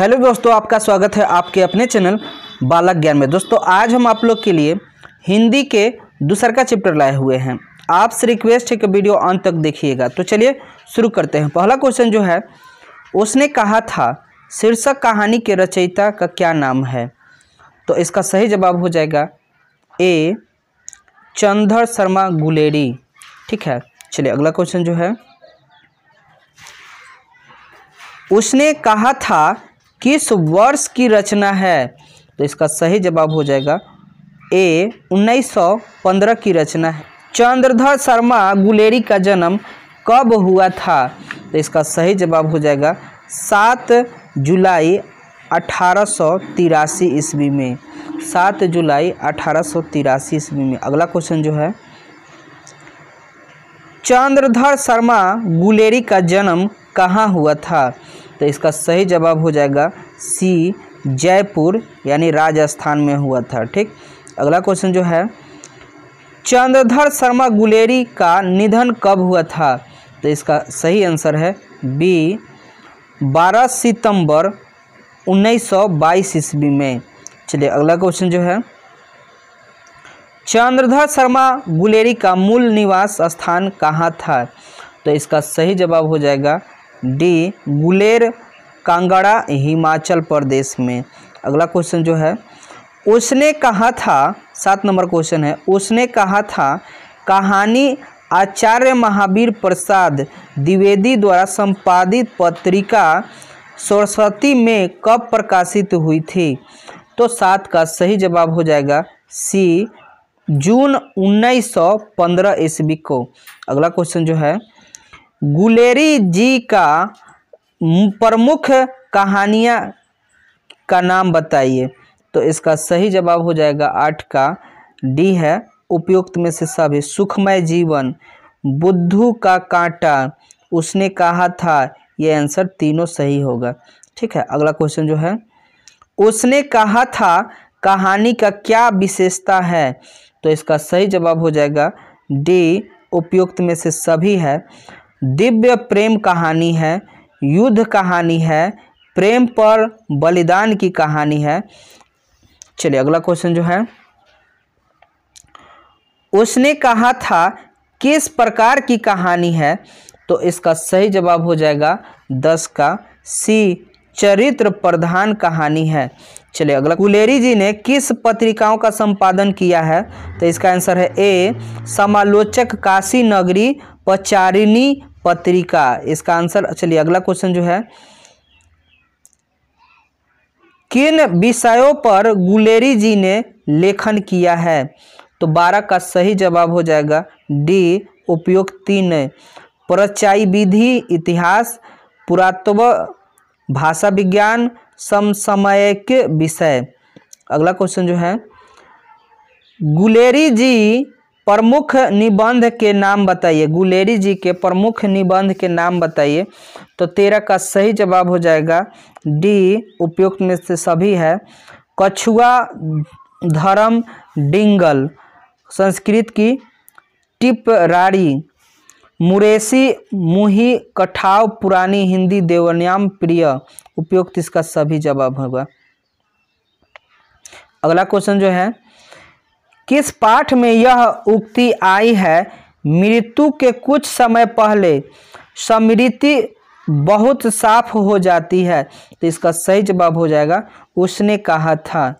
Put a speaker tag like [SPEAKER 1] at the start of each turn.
[SPEAKER 1] hello दोस्तों आपका स्वागत है आपके अपने चैनल बालक ज्ञान में दोस्तों आज हम आप लोग के लिए हिंदी के दूसर का चैप्टर लाए हुए हैं आपसे रिक्वेस्ट है कि वीडियो अंत तक देखिएगा तो चलिए शुरू करते हैं पहला क्वेश्चन जो है उसने कहा था शीर्षक कहानी के रचयिता का क्या नाम है तो इसका सही जवाब हो जाएगा ए चंदर शर्मा गुलेरी ठीक है चलिए अगला क्वेश्चन जो है उसने कहा था किस वर्ष की रचना है तो इसका सही जवाब हो जाएगा ए 1915 की रचना है चंद्रधर शर्मा गुलेरी का जन्म कब हुआ था तो इसका सही जवाब हो जाएगा सात जुलाई अठारह ईस्वी में सात जुलाई अठारह ईस्वी में अगला क्वेश्चन जो है चंद्रधर शर्मा गुलेरी का जन्म कहाँ हुआ था तो इसका सही जवाब हो जाएगा सी जयपुर यानी राजस्थान में हुआ था ठीक अगला क्वेश्चन जो है चंद्रधर शर्मा गुलेरी का निधन कब हुआ था तो इसका सही आंसर है बी 12 सितंबर 1922 ईस्वी में चलिए अगला क्वेश्चन जो है चंद्रधर शर्मा गुलेरी का मूल निवास स्थान कहाँ था तो इसका सही जवाब हो जाएगा डी गुलेर कांगड़ा हिमाचल प्रदेश में अगला क्वेश्चन जो है उसने कहा था सात नंबर क्वेश्चन है उसने कहा था कहानी आचार्य महावीर प्रसाद द्विवेदी द्वारा संपादित पत्रिका सरस्वती में कब प्रकाशित हुई थी तो सात का सही जवाब हो जाएगा सी जून 1915 ईस्वी को अगला क्वेश्चन जो है गुलेरी जी का प्रमुख कहानियाँ का नाम बताइए तो इसका सही जवाब हो जाएगा आठ का डी है उपयुक्त में से सभी सुखमय जीवन बुद्धू का कांटा उसने कहा था ये आंसर तीनों सही होगा ठीक है अगला क्वेश्चन जो है उसने कहा था कहानी का क्या विशेषता है तो इसका सही जवाब हो जाएगा डी उपयुक्त में से सभी है दिव्य प्रेम कहानी है युद्ध कहानी है प्रेम पर बलिदान की कहानी है चलिए अगला क्वेश्चन जो है उसने कहा था किस प्रकार की कहानी है तो इसका सही जवाब हो जाएगा दस का सी चरित्र प्रधान कहानी है चलिए अगला गुलेरी जी ने किस पत्रिकाओं का संपादन किया है तो इसका आंसर है ए समालोचक काशी नगरी पचारिणी पत्रिका इसका आंसर चलिए अगला क्वेश्चन जो है किन विषयों पर गुलेरी जी ने लेखन किया है तो बारह का सही जवाब हो जाएगा डी उपयोग तीन प्रचाई विधि इतिहास पुरातत्व भाषा विज्ञान के विषय अगला क्वेश्चन जो है गुलेरी जी प्रमुख निबंध के नाम बताइए गुलेरी जी के प्रमुख निबंध के नाम बताइए तो तेरह का सही जवाब हो जाएगा डी उपयुक्त में से सभी है कछुआ धर्म डिंगल संस्कृत की टिपराड़ी मुरेसी मुही कठाव पुरानी हिंदी देवन्याम प्रिय उपयुक्त इसका सभी जवाब होगा अगला क्वेश्चन जो है किस पाठ में यह उक्ति आई है मृत्यु के कुछ समय पहले स्मृति बहुत साफ हो जाती है तो इसका सही जवाब हो जाएगा उसने कहा था